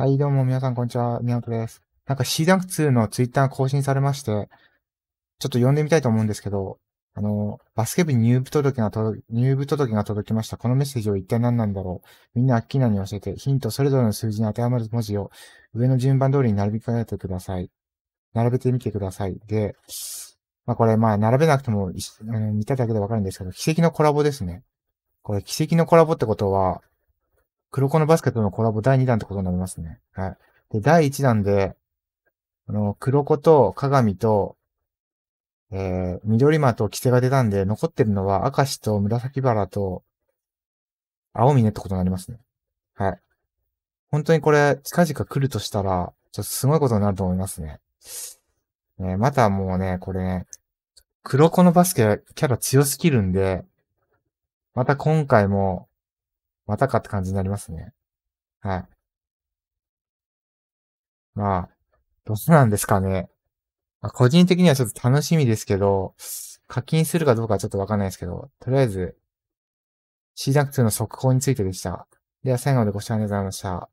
はい、どうも皆さん、こんにちは。宮本です。なんか C ダンク2のツイッター更新されまして、ちょっと読んでみたいと思うんですけど、あの、バスケ部に入部届が届、入部届が届きました。このメッセージは一体何なんだろう。みんなアッキーナに教えて、ヒントそれぞれの数字に当てはまる文字を上の順番通りに並び替えてください。並べてみてください。で、まあこれ、まあ並べなくても、あの見ただけでわかるんですけど、奇跡のコラボですね。これ奇跡のコラボってことは、黒子のバスケとのコラボ第2弾ってことになりますね。はい。で、第1弾で、あの、黒子と鏡と、えー、緑間と規制が出たんで、残ってるのは明石と紫原と、青峰ってことになりますね。はい。本当にこれ、近々来るとしたら、ちょっとすごいことになると思いますね。ー、またもうね、これね、黒子のバスケキャラ強すぎるんで、また今回もまたかって感じになりますね。はい。まあ、どうなんですかね。まあ、個人的にはちょっと楽しみですけど、課金するかどうかはちょっとわかんないですけど、とりあえず、シーダンク2の速報についてでした。では最後までご視聴ありがとうございました。